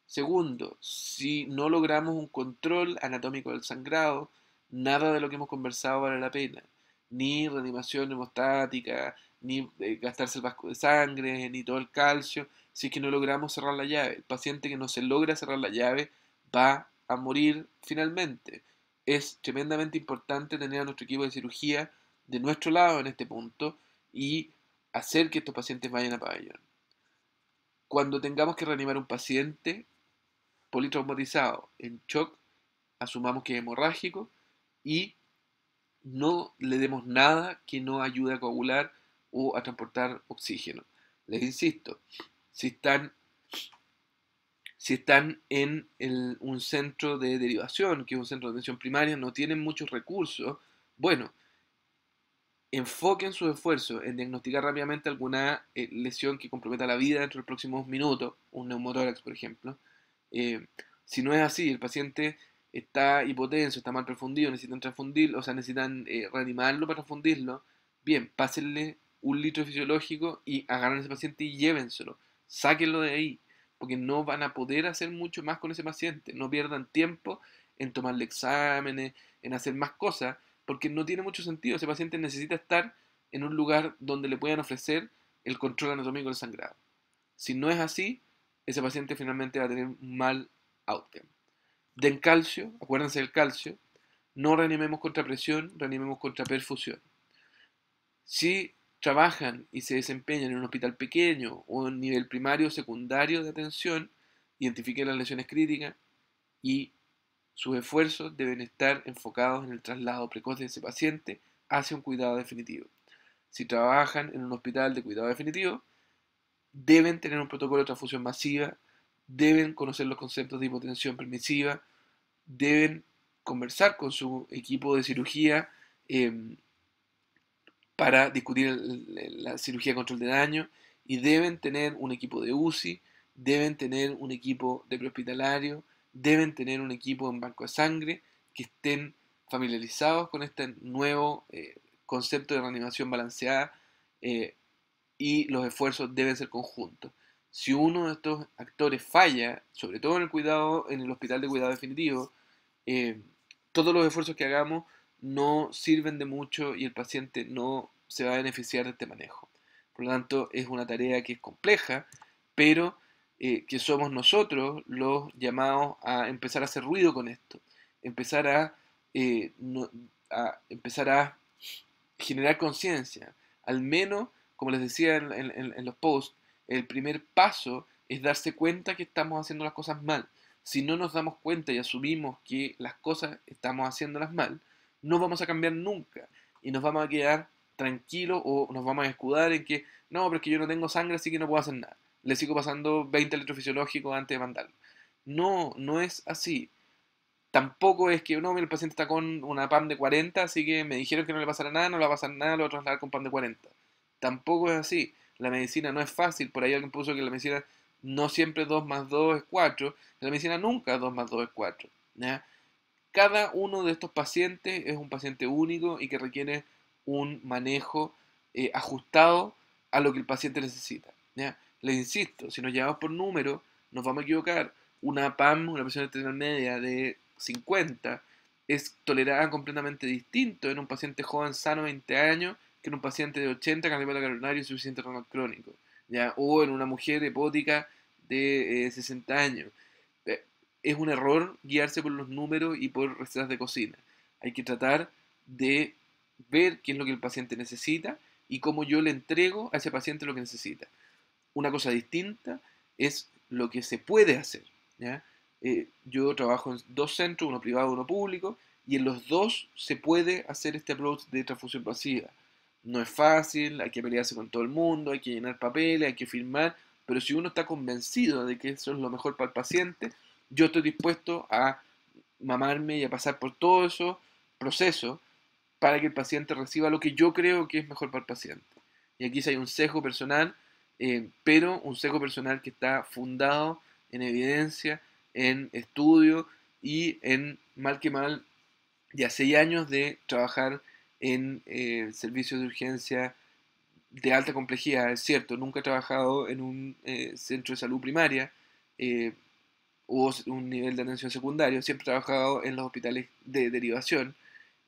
Segundo, si no logramos un control anatómico del sangrado, nada de lo que hemos conversado vale la pena. Ni reanimación hemostática, ni eh, gastarse el vasco de sangre, ni todo el calcio, si es que no logramos cerrar la llave. El paciente que no se logra cerrar la llave va a morir finalmente. Es tremendamente importante tener a nuestro equipo de cirugía de nuestro lado en este punto y hacer que estos pacientes vayan a pabellón. Cuando tengamos que reanimar un paciente, politraumatizado, en shock, asumamos que es hemorrágico y no le demos nada que no ayude a coagular o a transportar oxígeno. Les insisto, si están, si están en un centro de derivación, que es un centro de atención primaria, no tienen muchos recursos, bueno, enfoquen su esfuerzo en diagnosticar rápidamente alguna eh, lesión que comprometa la vida dentro de los próximos minutos, un neumotórax, por ejemplo, eh, si no es así, el paciente está hipotenso, está mal profundido, necesitan transfundirlo, o sea, necesitan eh, reanimarlo para transfundirlo, bien, pásenle un litro fisiológico y agarren a ese paciente y llévenselo, sáquenlo de ahí, porque no van a poder hacer mucho más con ese paciente, no pierdan tiempo en tomarle exámenes, en hacer más cosas, porque no tiene mucho sentido, ese paciente necesita estar en un lugar donde le puedan ofrecer el control anatómico del sangrado. Si no es así, ese paciente finalmente va a tener un mal outcome. Den calcio, acuérdense del calcio, no reanimemos contra presión, reanimemos contra perfusión. Si trabajan y se desempeñan en un hospital pequeño o en nivel primario o secundario de atención, identifiquen las lesiones críticas y sus esfuerzos deben estar enfocados en el traslado precoz de ese paciente hacia un cuidado definitivo. Si trabajan en un hospital de cuidado definitivo, deben tener un protocolo de transfusión masiva, deben conocer los conceptos de hipotensión permisiva, deben conversar con su equipo de cirugía em, para discutir la cirugía de control de daño y deben tener un equipo de UCI, deben tener un equipo de prehospitalario, deben tener un equipo en banco de sangre que estén familiarizados con este nuevo eh, concepto de reanimación balanceada. Eh, y los esfuerzos deben ser conjuntos. Si uno de estos actores falla, sobre todo en el cuidado, en el hospital de cuidado definitivo, eh, todos los esfuerzos que hagamos no sirven de mucho y el paciente no se va a beneficiar de este manejo. Por lo tanto, es una tarea que es compleja, pero eh, que somos nosotros los llamados a empezar a hacer ruido con esto, empezar a, eh, a empezar a generar conciencia, al menos como les decía en, los posts, el primer paso es darse cuenta que estamos haciendo las cosas mal. Si no nos damos cuenta y asumimos que las cosas estamos haciéndolas mal, no vamos a cambiar nunca y nos vamos a quedar tranquilos o nos vamos a escudar en que no, pero es que yo no tengo sangre así que no puedo hacer nada. Le sigo pasando 20 electrofisiológicos antes de mandarlo. No, no es así. Tampoco es que, no, el paciente está con una PAM de 40, así que me dijeron que no le pasara nada, no le va a pasar nada, lo voy a trasladar con PAM de 40. Tampoco es así. La medicina no es fácil. Por ahí alguien puso que la medicina no siempre 2 más 2 es 4. La medicina nunca 2 más 2 es 4. Cada uno de estos pacientes es un paciente único y que requiere un manejo eh, ajustado a lo que el paciente necesita. Les insisto, si nos llevamos por número, nos vamos a equivocar. Una PAM, una presión arterial media de 50, es tolerada completamente distinto en un paciente joven sano, de 20 años, que en un paciente de 80 con la y suficiente renal crónico, ¿ya? o en una mujer hipótica de 60 eh, años. Eh, es un error guiarse por los números y por recetas de cocina. Hay que tratar de ver qué es lo que el paciente necesita y cómo yo le entrego a ese paciente lo que necesita. Una cosa distinta es lo que se puede hacer. Eh, yo trabajo en dos centros, uno privado y uno público, y en los dos se puede hacer este approach de transfusión pasiva no es fácil, hay que pelearse con todo el mundo, hay que llenar papeles, hay que firmar, pero si uno está convencido de que eso es lo mejor para el paciente, yo estoy dispuesto a mamarme y a pasar por todo eso proceso para que el paciente reciba lo que yo creo que es mejor para el paciente. Y aquí hay un sesgo personal, eh, pero un sesgo personal que está fundado en evidencia, en estudio y en, mal que mal, ya seis años de trabajar en eh, servicios de urgencia de alta complejidad, es cierto, nunca he trabajado en un eh, centro de salud primaria eh, o un nivel de atención secundario, siempre he trabajado en los hospitales de derivación,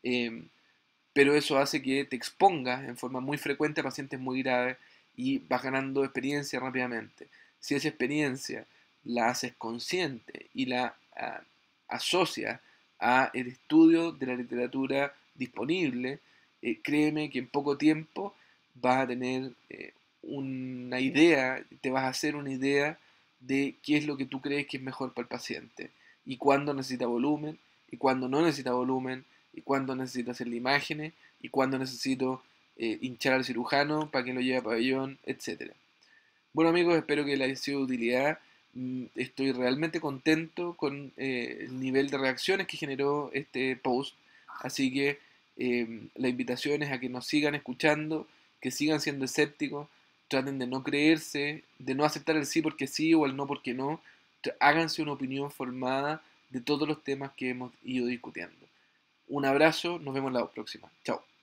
em, pero eso hace que te expongas en forma muy frecuente a pacientes muy graves y vas ganando experiencia rápidamente. Si esa experiencia la haces consciente y la ah, asocias a el estudio de la literatura disponible eh, créeme que en poco tiempo vas a tener eh, una idea, te vas a hacer una idea de qué es lo que tú crees que es mejor para el paciente y cuándo necesita volumen y cuándo no necesita volumen y cuándo necesita hacerle imágenes y cuándo necesito eh, hinchar al cirujano para que lo lleve a pabellón, etc. Bueno amigos, espero que les haya sido de utilidad. Mm, estoy realmente contento con el nivel de reacciones que generó este post. Así que Em, la invitación es a que nos sigan escuchando, que sigan siendo escépticos, traten de no creerse, de no aceptar el sí porque sí o el no porque no. Háganse una opinión formada de todos los temas que hemos ido discutiendo. Un abrazo, nos vemos la próxima. Chao.